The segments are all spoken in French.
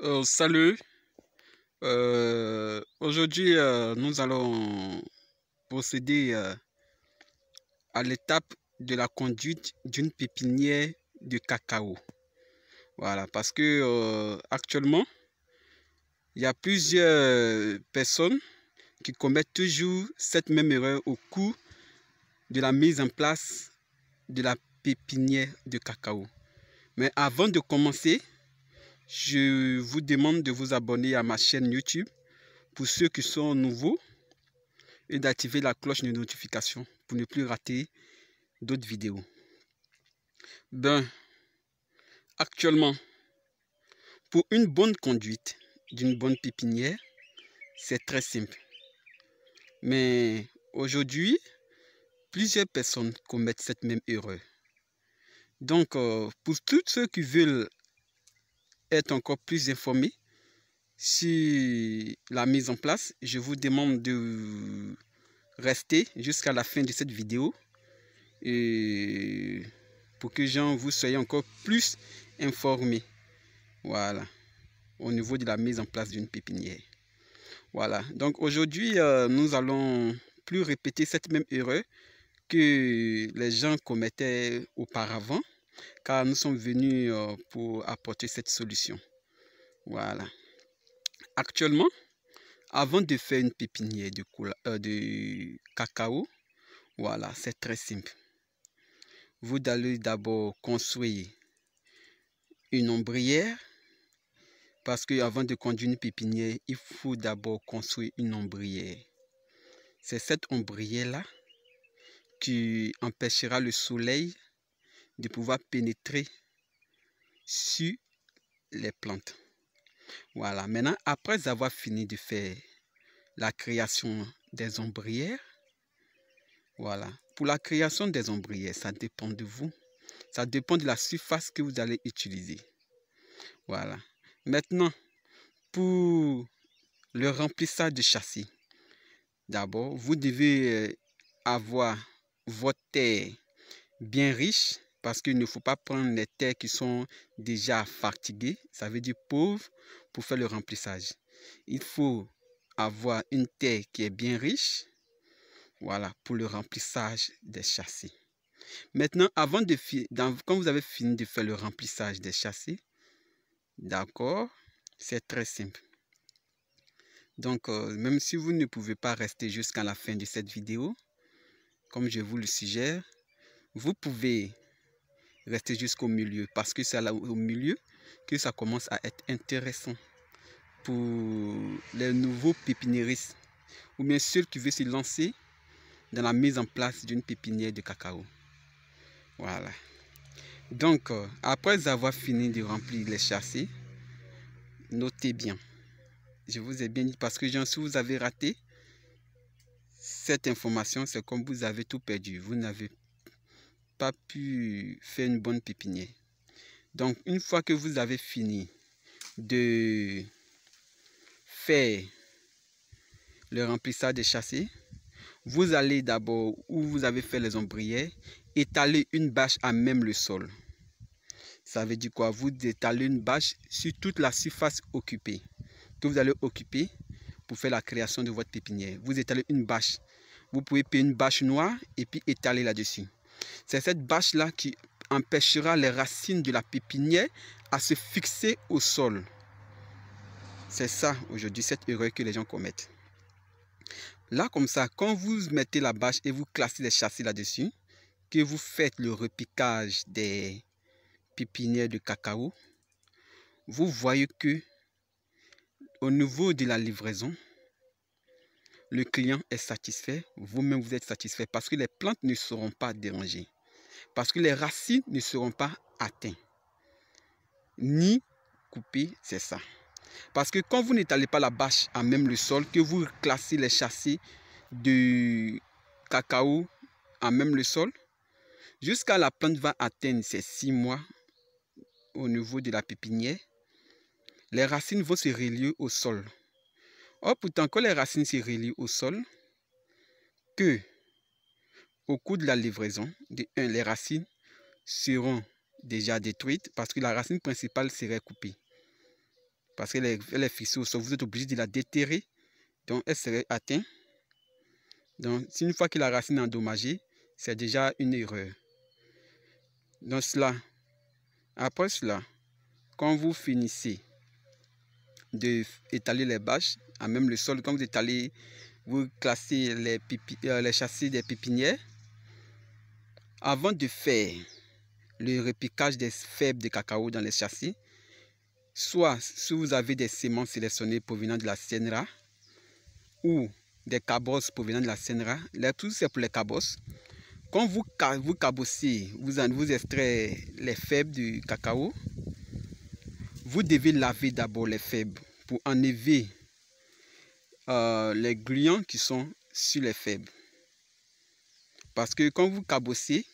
Euh, salut. Euh, aujourd'hui, euh, nous allons procéder à l'étape de la conduite d'une pépinière de cacao. Voilà, parce que actuellement, il y a plusieurs personnes qui commettent toujours cette même erreur au cours de la mise en place de la pépinière de cacao. Mais avant de commencer, je vous demande de vous abonner à ma chaîne YouTube pour ceux qui sont nouveaux et d'activer la cloche de notification pour ne plus rater d'autres vidéos. Ben, actuellement, pour une bonne conduite d'une bonne pépinière, c'est très simple. Mais aujourd'hui, plusieurs personnes commettent cette même erreur. Donc, euh, pour tous ceux qui veulent être encore plus informé sur la mise en place, je vous demande de rester jusqu'à la fin de cette vidéo et pour que gens vous soyez encore plus informés. Voilà, au niveau de la mise en place d'une pépinière. Voilà, donc aujourd'hui, euh, nous allons plus répéter cette même erreur que les gens commettaient auparavant car nous sommes venus euh, pour apporter cette solution. Voilà. Actuellement, avant de faire une pépinière euh, de, cacao, voilà, c'est très simple. Vous allez d'abord construire une ombrière parce que avant de conduire une pépinière, il faut d'abord construire une ombrière. C'est cette ombrière-là qui empêchera le soleil de pouvoir pénétrer sur les plantes. Voilà, maintenant, après avoir fini de faire la création des ombrières, voilà, pour la création des ombrières, ça dépend de vous. Ça dépend de la surface que vous allez utiliser. Voilà. Maintenant, pour le remplissage du châssis, d'abord, vous devez euh, avoir votre terre bien riche parce qu'il ne faut pas prendre les terres qui sont déjà fatiguées, ça veut dire pauvres, pour faire le remplissage. Il faut avoir une terre qui est bien riche, voilà, pour le remplissage des châssis. Maintenant, avant de dans, quand vous avez fini de faire le remplissage des châssis, d'accord, c'est très simple. Donc, euh, même si vous ne pouvez pas rester jusqu'à la fin de cette vidéo, comme je vous le suggère, vous pouvez Rester jusqu'au milieu parce que c'est au milieu que ça commence à être intéressant pour les nouveaux pépiniéristes ou bien ceux qui veulent se lancer dans la mise en place d'une pépinière de cacao. Voilà. Donc, euh, après avoir fini de remplir les chassés, notez bien. Je vous ai bien dit parce que j'en si vous avez raté cette information, c'est comme vous avez tout perdu. Vous n'avez pas pu faire une bonne pépinière. Donc, une fois que vous avez fini de faire le remplissage des chassés, vous allez d'abord, où vous avez fait les ombrières, étaler une bâche à même le sol. Ça veut dire quoi Vous étalez une bâche sur toute la surface occupée, que vous allez occuper pour faire la création de votre pépinière. Vous étalez une bâche. Vous pouvez payer une bâche noire et puis étaler là-dessus. C'est cette bâche-là qui empêchera les racines de la pépinière à se fixer au sol. C'est ça aujourd'hui, cette erreur que les gens commettent. Là, comme ça, quand vous mettez la bâche et vous classez les châssis là-dessus, que vous faites le repiquage des pépinières de cacao, vous voyez que au niveau de la livraison, le client est satisfait, vous-même vous êtes satisfait parce que les plantes ne seront pas dérangées, parce que les racines ne seront pas atteintes, ni coupées, c'est ça. Parce que quand vous n'étalez pas la bâche à même le sol, que vous classez les châssis de cacao à même le sol, jusqu'à la plante va atteindre ses six mois au niveau de la pépinière, les racines vont se relier au sol Or, oh, pourtant, quand les racines se relient au sol, que au cours de la livraison, de 1, les racines seront déjà détruites parce que la racine principale serait coupée. Parce qu'elle est, au sol, vous êtes obligé de la déterrer, donc elle serait atteinte. Donc, une fois que la racine est endommagée, c'est déjà une erreur. Donc, cela, après cela, quand vous finissez d'étaler les bâches, à même le sol. Quand vous allé vous classez les, euh, les châssis des pépinières. Avant de faire le repiquage des fèves de cacao dans les châssis, soit si vous avez des semences sélectionnés provenant de la Sienra ou des cabosses provenant de la Sienra, là, tout c'est pour les cabosses. Quand vous, vous cabossez, vous, en, vous extrayez les fèves du cacao, vous devez laver d'abord les fèves pour enlever euh, les gluants qui sont sur les faibles. Parce que quand vous cabossez,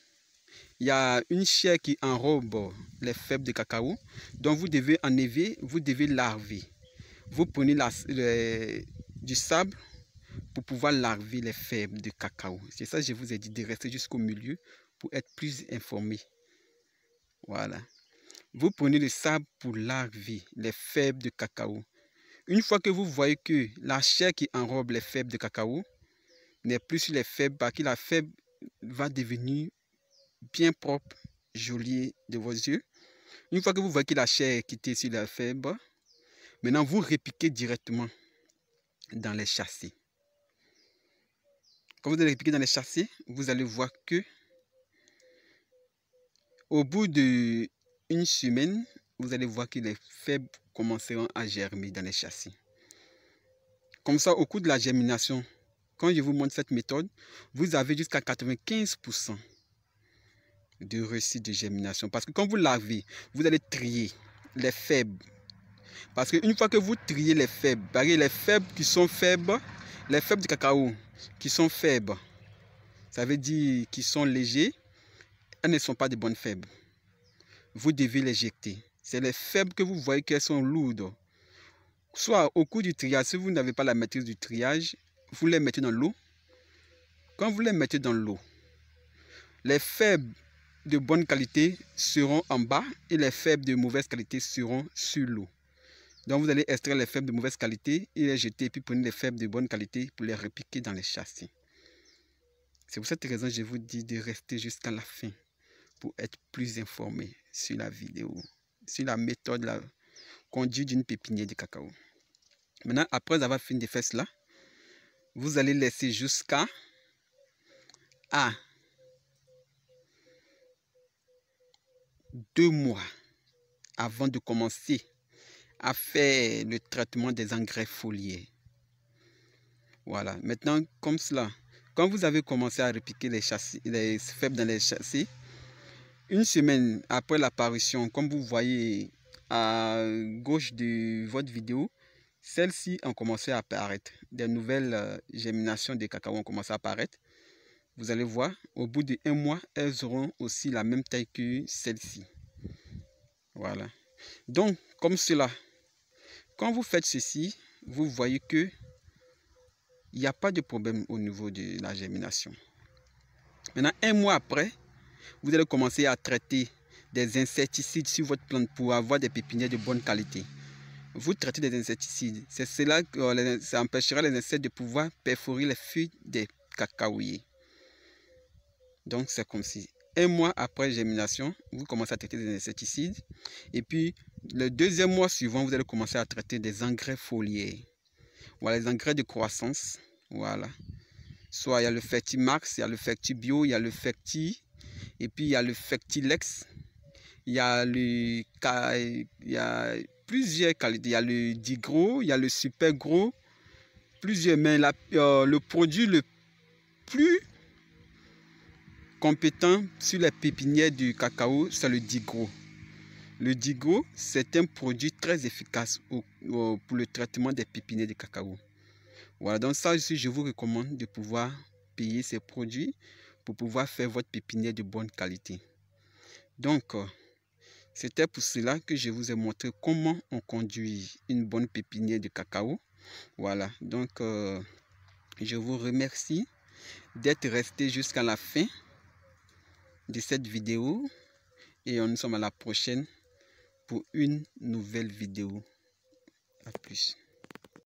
il y a une chair qui enrobe les faibles de cacao. Donc vous devez enlever, vous devez larver. Vous prenez la, du sable pour pouvoir larver les faibles de cacao. C'est ça je vous ai dit de rester jusqu'au milieu pour être plus informé. Voilà. Vous prenez le sable pour larver les faibles de cacao. Une fois que vous voyez que la chair qui enrobe les fèves de cacao n'est plus sur les faibles parce bah, que la faible va devenir bien propre, jolie de vos yeux. Une fois que vous voyez que la chair est quittée sur la faible, maintenant vous répliquez directement dans les châssis. Quand vous allez répliquer dans les châssis, vous allez voir que au bout d'une semaine, vous allez voir que les faibles commenceront à germer dans les châssis. Comme ça, au cours de la germination, quand je vous montre cette méthode, vous avez jusqu'à 95% de réussite de germination. Parce que quand vous lavez, vous allez trier les faibles. Parce qu'une fois que vous triez les faibles, les faibles qui sont faibles, les faibles du cacao qui sont faibles, ça veut dire qu'ils sont légers, elles ne sont pas de bonnes faibles. Vous devez les jeter. C'est les faibles que vous voyez qu'elles sont lourdes. Soit au cours du triage, si vous n'avez pas la maîtrise du triage, vous les mettez dans l'eau. Quand vous les mettez dans l'eau, les faibles de bonne qualité seront en bas et les faibles de mauvaise qualité seront sur l'eau. Donc vous allez extraire les faibles de mauvaise qualité et les jeter, puis prenez les faibles de bonne qualité pour les repiquer dans les châssis. C'est pour cette raison que je vous dis de rester jusqu'à la fin pour être plus informé sur la vidéo sur la méthode, la conduite d'une pépinière de cacao. Maintenant, après avoir fini de faire cela, vous allez laisser jusqu'à à deux mois avant de commencer à faire le traitement des engrais foliaires. Voilà. Maintenant, comme cela, quand vous avez commencé à repiquer les, châssis, les faibles dans les châssis, une semaine après l'apparition, comme vous voyez à gauche de votre vidéo, celles-ci ont commencé à apparaître. Des nouvelles euh, germinations de cacao ont commencé à apparaître. Vous allez voir, au bout d'un mois, elles auront aussi la même taille que celle-ci. Voilà. Donc, comme cela, quand vous faites ceci, vous voyez que il n'y a pas de problème au niveau de la germination. Maintenant, un mois après, vous allez commencer à traiter des insecticides sur votre plante pour avoir des pépinières de bonne qualité. Vous traitez des insecticides. C'est cela que ça empêchera les insectes de pouvoir perforer les feuilles des cacaouillers. Donc c'est comme si un mois après germination, vous commencez à traiter des insecticides. Et puis, le deuxième mois suivant, vous allez commencer à traiter des engrais foliaires. Voilà, les engrais de croissance. Voilà. Soit il y a le Fertimax, il y a le Fertibio, il y a le Ferti et puis il y a le Fectilex. Il y a le il y a plusieurs qualités. Il y a le Digro, il y a le Super Gros. Plusieurs, mais la, euh, le produit le plus compétent sur les pépinières du cacao, c'est le Digro. Le Digro, c'est un produit très efficace pour le traitement des pépinières de cacao. Voilà, donc ça aussi, je vous recommande de pouvoir payer ces produits pour pouvoir faire votre pépinière de bonne qualité. Donc, euh, c'était pour cela que je vous ai montré comment on conduit une bonne pépinière de cacao. Voilà, donc euh, je vous remercie d'être resté jusqu'à la fin de cette vidéo. Et on nous sommes à la prochaine pour une nouvelle vidéo. à plus.